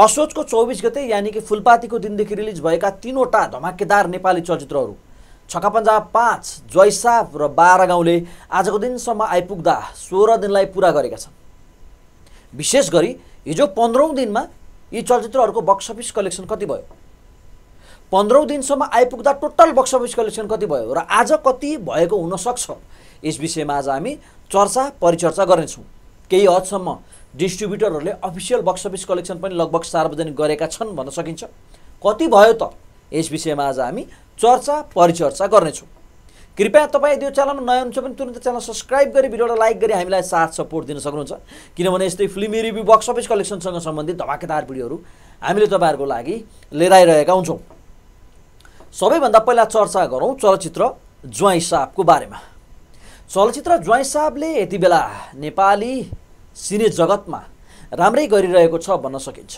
असोजको चौबिस गते यानि कि फुलपातीको दिनदेखि रिलिज भएका तिनवटा धमाकेदार नेपाली चलचित्रहरू छकापन्जा पाँच जयसाप र बाह्र गाउँले आजको दिनसम्म आइपुग्दा सोह्र दिनलाई पुरा गरेका छन् विशेष गरी हिजो पन्ध्रौँ दिनमा यी चलचित्रहरूको बक्स अफिस कलेक्सन कति भयो पन्ध्रौँ दिनसम्म आइपुग्दा टोटल बक्स अफिस कलेक्सन कति भयो र आज कति भएको हुनसक्छ यस विषयमा आज हामी चर्चा परिचर्चा गर्नेछौँ केही हदसम्म डिस्ट्रिब्युटरहरूले अफिसियल बक्स अफिस कलेक्सन पनि लगभग सार्वजनिक गरेका छन् भन्न सकिन्छ कति भयो त यस विषयमा आज हामी चर्चा परिचर्चा गर्नेछौँ कृपया तपाईँ त्यो यो च्यानलमा नयाँ हुनुहुन्छ भने तुरन्त च्यानल सब्सक्राइब गरी भिडियोलाई लाइक गरी हामीलाई साथ सपोर्ट दिन सक्नुहुन्छ किनभने यस्तै फिल्मी रिभ्यू बक्स अफिस कलेक्सनसँग सम्बन्धित धमाकेदार भिडियोहरू हामीले तपाईँहरूको लागि लिएर आइरहेका हुन्छौँ सबैभन्दा पहिला चर्चा गरौँ चलचित्र ज्वाइँ साहबको बारेमा चलचित्र ज्वाइँ साहबले यति बेला नेपाली सिने जगतमा राम्रै गरिरहेको छ भन्न सकिन्छ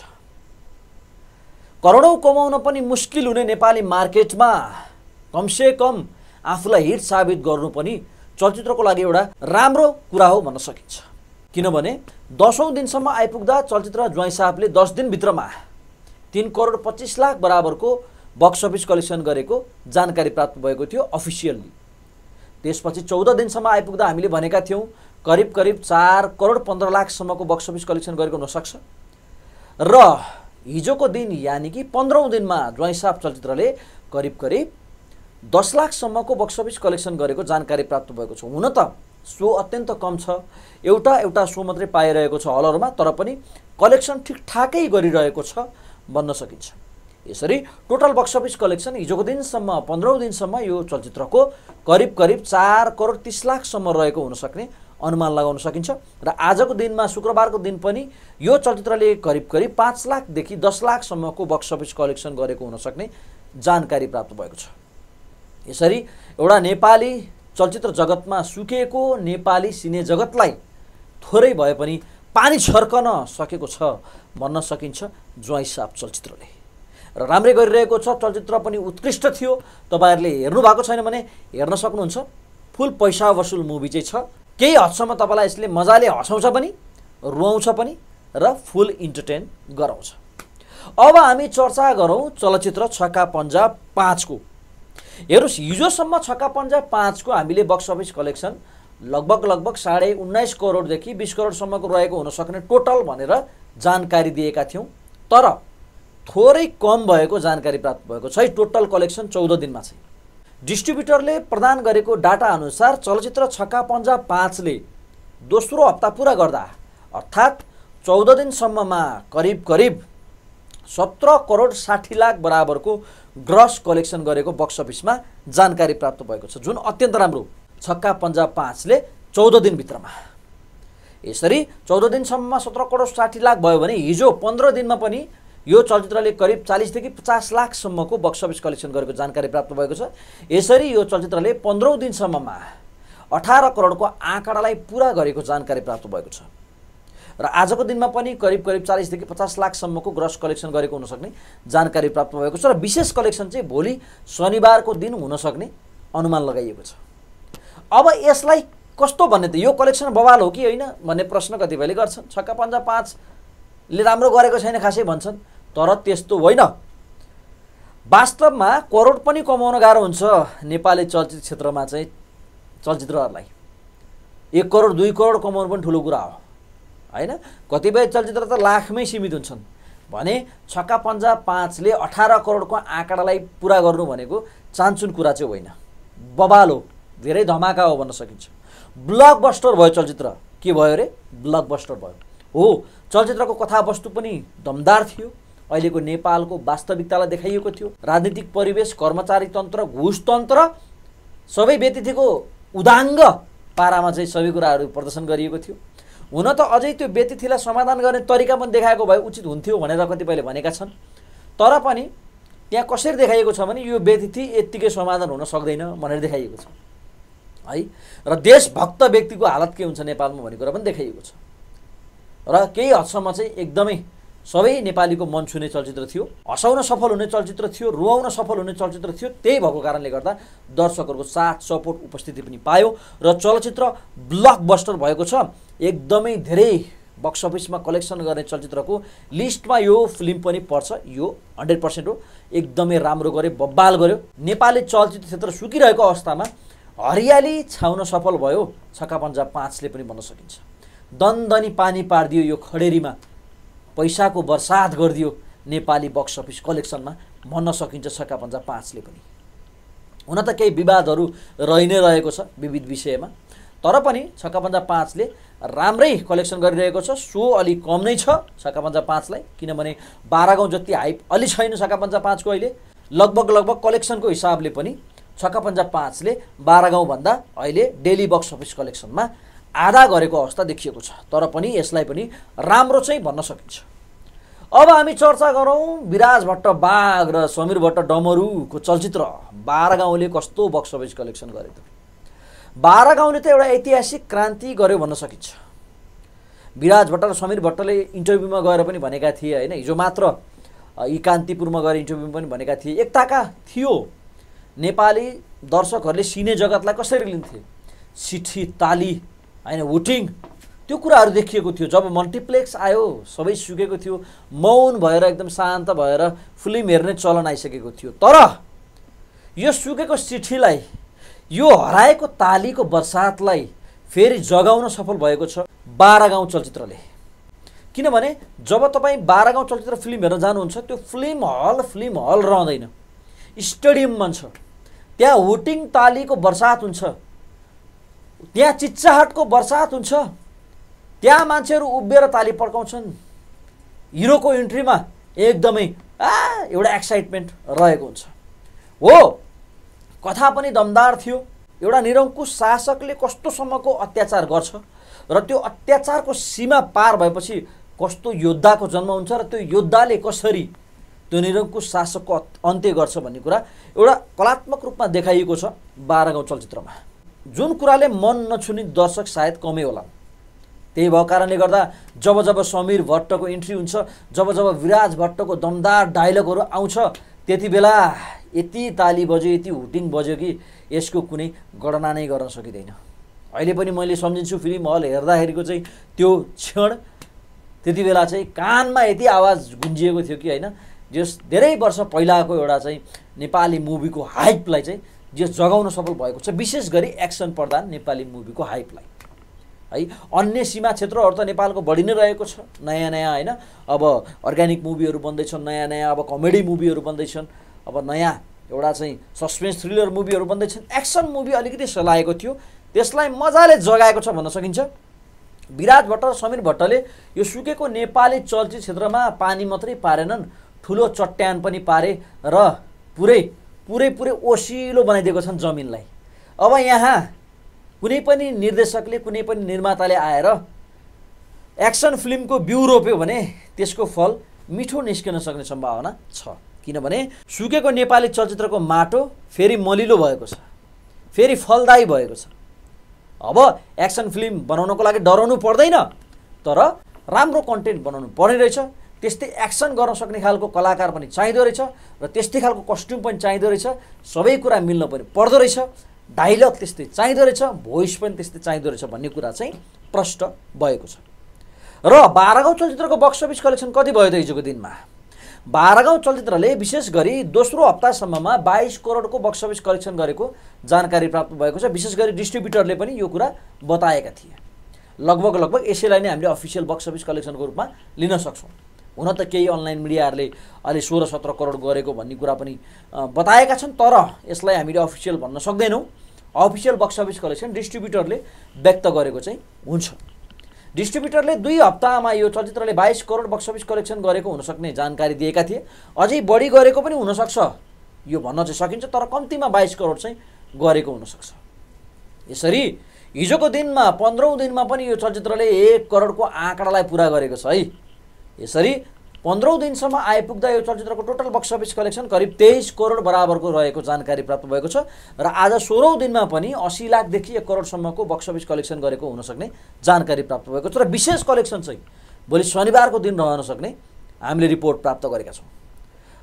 करोडौँ कमाउन पनि मुस्किल हुने नेपाली मार्केटमा कमसे कम आफूलाई हिट साबित गर्नु पनि चलचित्रको लागि एउटा राम्रो कुरा हो भन्न सकिन्छ किनभने दसौँ दिनसम्म आइपुग्दा चलचित्र ज्वाइँ साहबले दस दिनभित्रमा तिन करोड पच्चिस लाख बराबरको बक्स अफिस कलेक्सन गरेको जानकारी प्राप्त भएको थियो अफिसियल्ली त्यसपछि चौध दिनसम्म आइपुग्दा हामीले भनेका थियौँ करिब करिब चार करोड पन्ध्र लाखसम्मको बक्स अफिस कलेक्सन गरेको हुनसक्छ र हिजोको दिन यानि कि पन्ध्रौँ दिनमा ज्वाइँसाप चलचित्रले करिब करिब दस लाखसम्मको बक्स अफिस कलेक्सन गरेको जानकारी प्राप्त भएको छ हुन त सो अत्यन्त कम छ एउटा एउटा सो मात्रै पाइरहेको छ हलहरूमा तर पनि कलेक्सन ठिकठाकै गरिरहेको छ भन्न सकिन्छ यसरी टोटल बक्स अफिस कलेक्सन हिजोको दिनसम्म पन्ध्रौँ दिनसम्म यो चलचित्रको करिब करिब चार करोड तिस लाखसम्म रहेको हुनसक्ने अनुमान लगाउन सकिन्छ र आजको दिनमा शुक्रबारको दिन पनि यो चलचित्रले करिब करिब पाँच लाखदेखि दस लाखसम्मको बक्स अफिस कलेक्सन गरेको हुनसक्ने जानकारी प्राप्त भएको छ यसरी एउटा नेपाली चलचित्र जगतमा सुकेको नेपाली सिने जगतलाई थोरै भए पनि पानी छर्कन सकेको छ भन्न सकिन्छ ज्वाइँ साप चलचित्रले र राम्रै गरिरहेको छ चलचित्र पनि उत्कृष्ट थियो तपाईँहरूले हेर्नु भएको छैन भने हेर्न सक्नुहुन्छ फुल पैसा वसुल मुभी चाहिँ छ केही हदसम्म तपाईँलाई यसले मजाले हँसाउँछ पनि रुवाउँछ पनि र फुल इन्टरटेन गराउँछ अब हामी चर्चा गरौँ चलचित्र छक्का पन्जा पाँचको हेर्नुहोस् हिजोसम्म छक्का पन्जा पाँचको हामीले बक्स अफिस कलेक्सन लगभग लगभग साढे उन्नाइस करोडदेखि बिस करोडसम्मको रहेको हुनसक्ने टोटल भनेर जानकारी दिएका थियौँ तर थोरै कम भएको जानकारी प्राप्त भएको छ है टोटल कलेक्सन चौध दिनमा चाहिँ डिस्ट्रिब्युटरले प्रदान गरेको डाटाअनुसार चलचित्र छक्का पन्जा पाँचले दोस्रो हप्ता पुरा गर्दा अर्थात् चौध दिनसम्ममा करिब करिब सत्र करोड साठी लाख बराबरको ग्रस कलेक्सन गरेको बक्स अफिसमा जानकारी प्राप्त भएको छ जुन अत्यन्त राम्रो छक्का पन्जा पाँचले चौध दिनभित्रमा यसरी चौध दिनसम्ममा सत्र करोड साठी लाख भयो भने हिजो पन्ध्र दिनमा पनि यो चलचित्रले करिब चालिसदेखि पचास लाखसम्मको बक्स अफिस कलेक्सन गरेको जानकारी प्राप्त भएको छ यसरी यो चलचित्रले पन्ध्रौँ दिनसम्ममा अठार करोडको आँकडालाई पुरा गरेको जानकारी प्राप्त भएको छ र आजको दिनमा पनि करिब करिब चालिसदेखि पचास लाखसम्मको ग्रस कलेक्सन गरेको हुनसक्ने जानकारी प्राप्त भएको छ र विशेष कलेक्सन चाहिँ भोलि शनिबारको दिन हुनसक्ने अनुमान लगाइएको छ अब यसलाई कस्तो भन्ने त यो कलेक्सन बवाल हो कि होइन भन्ने प्रश्न कतिपयले गर्छन् छक्का पन्जा पाँचले राम्रो गरेको छैन खासै भन्छन् तर त्यस्तो होइन वास्तवमा करोड पनि कमाउन गाह्रो हुन्छ नेपाली चलचित्र क्षेत्रमा चाहिँ चलचित्रहरूलाई एक करोड दुई करोड कमाउनु पनि ठुलो कुरा हो होइन कतिपय चलचित्र त लाखमै सीमित हुन्छन् भने छक्का पन्जा पाँचले अठार करोडको आँकडालाई पुरा गर्नु भनेको चान्चुन कुरा चाहिँ होइन बबाल हो धेरै धमाका हो भन्न सकिन्छ ब्लक बस्टर भयो चलचित्र के भयो अरे ब्लक बस्टर भयो हो चलचित्रको कथावस्तु पनि दमदार थियो अहिलेको नेपालको वास्तविकतालाई देखाइएको थियो राजनीतिक परिवेश कर्मचारी तन्त्र घुसतन्त्र सबै व्यतिथिको उदाङ्ग पारामा चाहिँ सबै कुराहरू प्रदर्शन गरिएको थियो हुन त अझै त्यो व्यतिथिलाई समाधान गर्ने तरिका पनि देखाएको भए उचित हुन्थ्यो भनेर कतिपयले भनेका छन् तर पनि त्यहाँ कसरी देखाइएको छ भने यो व्यतिथि यत्तिकै समाधान हुन सक्दैन भनेर देखाइएको छ है र देशभक्त व्यक्तिको हालत के हुन्छ नेपालमा भन्ने कुरा पनि देखाइएको छ र केही हदसम्म चाहिँ एकदमै सबै नेपालीको मन छुने चलचित्र थियो हँसाउन सफल हुने चलचित्र थियो रुवाउन सफल हुने चलचित्र थियो त्यही भएको कारणले गर्दा दर्शकहरूको साथ सपोर्ट उपस्थिति पनि पायो र चलचित्र ब्लक बस्टर भएको छ एकदमै धेरै बक्स अफिसमा कलेक्सन गर्ने चलचित्रको लिस्टमा यो फिल्म पनि पर्छ यो हन्ड्रेड पर्सेन्ट हो एकदमै राम्रो गर्यो बब्बाल गर्यो नेपाली चलचित्र क्षेत्र सुकिरहेको अवस्थामा हरियाली छाउन सफल भयो छक्का पन्जा पाँचले पनि भन्न सकिन्छ दनदनी पानी पारिदियो यो खडेरीमा पैसाको बर्सात गरिदियो नेपाली बक्स अफिस कलेक्सनमा भन्न सकिन्छ सक्का पन्जा पाँचले पनि हुन त केही विवादहरू रहि नै रहेको छ विविध विषयमा तर पनि छक्का पन्जा पाँचले राम्रै कलेक्सन गरिरहेको छ सो अलि कम नै छ छक्का पन्जा पाँचलाई किनभने बाह्र गाउँ जति हाइप अलि छैन छक्का पन्जा पाँचको अहिले लगभग लगभग कलेक्सनको हिसाबले पनि छक्का पन्जा पाँचले बाह्र गाउँभन्दा अहिले डेली बक्स अफिस कलेक्सनमा आधा गरेको अवस्था देखिएको छ तर पनि यसलाई पनि राम्रो चाहिँ भन्न सकिन्छ अब हामी चर्चा गरौँ विराज भट्ट बाघ र समीर भट्ट डमरुको चलचित्र बाह्र गाउँले कस्तो बक्स अफिस कलेक्सन गरेको बाह्र गाउँले त एउटा ऐतिहासिक क्रान्ति गर्यो भन्न सकिन्छ विराज भट्ट र समीर भट्टले इन्टरभ्यूमा गएर पनि भनेका थिए होइन हिजो मात्र यी कान्तिपुरमा गएर इन्टरभ्यूमा पनि भनेका थिए एकताका थियो नेपाली दर्शकहरूले सिने जगतलाई कसरी लिन्थे सिठी ताली होइन हुटिङ त्यो कुराहरू देखिएको थियो जब मल्टिप्लेक्स आयो सबै सुकेको थियो मौन भएर एकदम शान्त भएर फिल्म हेर्ने चलन आइसकेको थियो तर यो सुकेको चिठीलाई यो हराएको तालीको बर्सातलाई फेरि जगाउन सफल भएको छ बाह्र गाउँ चलचित्रले किनभने जब तपाईँ बाह्र गाउँ चलचित्र फिल्म हेर्न जानुहुन्छ त्यो फिल्म हल फिल्म हल रहँदैन स्टेडियम भन्छ त्यहाँ हुटिङ तालीको बर्सात हुन्छ त्यहाँ चिच्चाहटको बर्सात हुन्छ त्यहाँ मान्छेहरू उभिएर ताली पड्काउँछन् हिरोको इन्ट्रीमा एकदमै आ एउटा एक्साइटमेन्ट रहेको हुन्छ हो कथा पनि दमदार थियो एउटा निरङ्कुश शासकले कस्तोसम्मको अत्याचार गर्छ र त्यो अत्याचारको सीमा पार भएपछि कस्तो योद्धाको जन्म हुन्छ र त्यो योद्धाले कसरी त्यो निरङ्कुश शासकको अन्त्य गर्छ भन्ने कुरा एउटा कलात्मक रूपमा देखाइएको छ बाह्र गाउँ चलचित्रमा जुन कुराले मन नछुने दर्शक सायद कमै होला त्यही भएको कारणले गर्दा जब जब समीर भट्टको इन्ट्री हुन्छ जब जब विराज भट्टको दमदार डायलगहरू आउँछ त्यति बेला यति ताली बज्यो यति हुटिङ बज्यो कि यसको कुनै गणना नै गर्न सकिँदैन अहिले पनि मैले सम्झिन्छु फिल्म हल हेर्दाखेरिको चाहिँ त्यो क्षण त्यति बेला चाहिँ कानमा यति आवाज गुन्जिएको थियो कि होइन जस धेरै वर्ष पहिलाको एउटा चाहिँ नेपाली मुभीको हाइपलाई चाहिँ जो जगाउन सफल भएको छ विशेष गरी एक्सन प्रधान नेपाली मुभीको हाइपलाई है अन्य सीमा क्षेत्रहरू त नेपालको बढी नै रहेको छ नयाँ नयाँ होइन अब अर्ग्यानिक मुभीहरू बन्दैछन् नयाँ नयाँ अब कमेडी मुभीहरू बन्दैछन् अब नयाँ एउटा चाहिँ सस्पेन्स थ्रिलर मुभीहरू बन्दैछन् एक्सन मुभी अलिकति सलाएको थियो त्यसलाई मजाले जगाएको छ भन्न सकिन्छ विराट भट्ट र समीर भट्टले यो सुकेको नेपाली चलचित्र क्षेत्रमा पानी मात्रै पारेनन् ठुलो चट्ट्यान पनि पारे र पुरै पुरै पुरै ओसिलो बनाइदिएको छन् जमिनलाई अब यहाँ कुनै पनि निर्देशकले कुनै पनि निर्माताले आएर एक्सन फिल्मको बिउ रोप्यो भने त्यसको फल मिठो निस्किन सक्ने सम्भावना छ किनभने सुकेको नेपाली चलचित्रको माटो फेरि मलिलो भएको छ फेरि फलदायी भएको छ अब एक्सन फिल्म बनाउनको लागि डराउनु पर्दैन तर राम्रो कन्टेन्ट बनाउनु पर्ने रहेछ त्यस्तै एक्सन गर्न सक्ने खालको कलाकार पनि चाहिँदो रहेछ र त्यस्तै खालको कस्ट्युम पनि चाहिँदो रहेछ सबै कुरा मिल्न पनि पर्दो रहेछ डाइलग त्यस्तै चाहिँदो रहेछ भोइस पनि त्यस्तै चाहिँदो रहेछ भन्ने कुरा चाहिँ प्रष्ट भएको छ र बाह्रगाउँ चलचित्रको बक्स अफिस कलेक्सन कति भयो त हिजोको दिनमा बाह्रगाउँ चलचित्रले विशेष गरी दोस्रो हप्तासम्ममा बाइस करोडको बक्स अफिस कलेक्सन गरेको जानकारी प्राप्त भएको छ विशेष गरी डिस्ट्रिब्युटरले पनि यो कुरा बताएका थिए लगभग लगभग यसैलाई नै हामीले अफिसियल बक्स अफिस कलेक्सनको रूपमा लिन सक्छौँ हुन त केही अनलाइन मिडियाहरूले अहिले सोह्र सत्र करोड गरेको भन्ने कुरा पनि बताएका छन् तर यसलाई हामीले अफिसियल भन्न सक्दैनौँ अफिसियल बक्स अफिस कलेक्सन डिस्ट्रिब्युटरले व्यक्त गरेको चाहिँ हुन्छ डिस्ट्रिब्युटरले दुई हप्तामा यो चलचित्रले बाइस करोड बक्स अफिस कलेक्सन गरेको हुनसक्ने जानकारी दिएका थिए अझै बढी गरेको पनि हुनसक्छ यो भन्न चाहिँ सकिन्छ तर कम्तीमा बाइस करोड चाहिँ गरेको हुनसक्छ यसरी हिजोको दिनमा पन्ध्रौँ दिनमा पनि यो चलचित्रले एक करोडको आँकडालाई पुरा गरेको छ है यसरी पन्ध्रौँ दिनसम्म आइपुग्दा यो चलचित्रको टोटल बक्स अफिस कलेक्सन करिब तेइस करोड बराबरको रहेको जानकारी प्राप्त भएको छ र आज सोह्रौँ दिनमा पनि असी लाखदेखि एक करोडसम्मको बक्स अफिस कलेक्सन गरेको हुनसक्ने जानकारी प्राप्त भएको छ र विशेष कलेक्सन चाहिँ भोलि शनिबारको दिन रहन सक्ने हामीले रिपोर्ट प्राप्त गरेका छौँ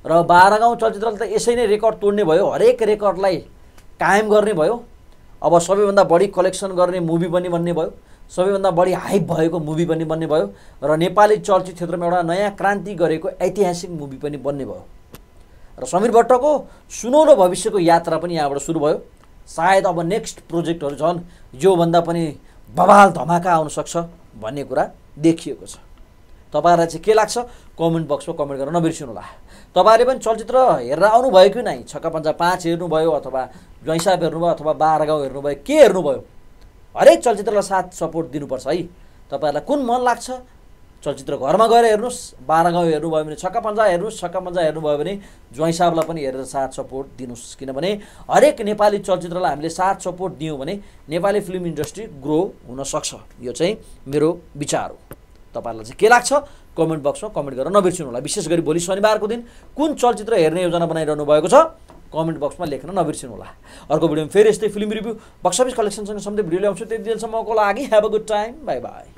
र बाह्र गाउँ चलचित्रले त यसै नै रेकर्ड तोड्ने भयो हरेक रेकर्डलाई कायम गर्ने भयो अब सबैभन्दा बढी कलेक्सन गर्ने मुभी पनि भन्ने भयो सबैभन्दा बढी हाइप भएको मुभी पनि बन्ने भयो र नेपाली चलचित्र क्षेत्रमा एउटा नयाँ क्रान्ति गरेको ऐतिहासिक मुभी पनि बन्ने भयो र समीर भट्टको सुनौलो भविष्यको यात्रा पनि यहाँबाट सुरु भयो सायद अब नेक्स्ट प्रोजेक्टहरू झन् योभन्दा पनि बवाल धमाका आउन सक्छ भन्ने कुरा देखिएको छ तपाईँहरूलाई चाहिँ के लाग्छ कमेन्ट बक्समा कमेन्ट गरेर नबिर्सिनु होला तपाईँहरूले पनि चलचित्र हेरेर आउनुभयो कि नै छक्का पन्जा पाँच हेर्नुभयो अथवा ज्वाइँसाप हेर्नुभयो अथवा बाह्र गाउँ हेर्नुभयो के हेर्नुभयो हरेक चलचित्रलाई साथ सपोर्ट दिनुपर्छ है तपाईँहरूलाई कुन मन लाग्छ चलचित्र घरमा गएर हेर्नुहोस् बाह्र गाउँ हेर्नुभयो भने छक्का पन्जा हेर्नुहोस् छक्का पन्जा हेर्नुभयो भने ज्वाइँ साहबलाई पनि हेरेर साथ सपोर्ट दिनुहोस् किनभने हरेक नेपाली चलचित्रलाई हामीले साथ सपोर्ट दियौँ भने नेपाली फिल्म इन्डस्ट्री ग्रो हुनसक्छ यो चाहिँ मेरो विचार हो तपाईँहरूलाई चाहिँ के लाग्छ कमेन्ट बक्समा कमेन्ट गरेर नबिर्सिनु होला विशेष गरी भोलि शनिबारको दिन कुन चलचित्र हेर्ने योजना बनाइरहनु भएको छ कमेन्ट बक्समा लेख्न नबिर्सिनु होला अर्को भिडियोमा फेरि यस्तै फिल्म रिभ्यू बक्स अफिस कलेक्सनसँग सम्बन्धित भिडियो ल्याउँछु त्यति बेलसम्मको लागि have a good time bye by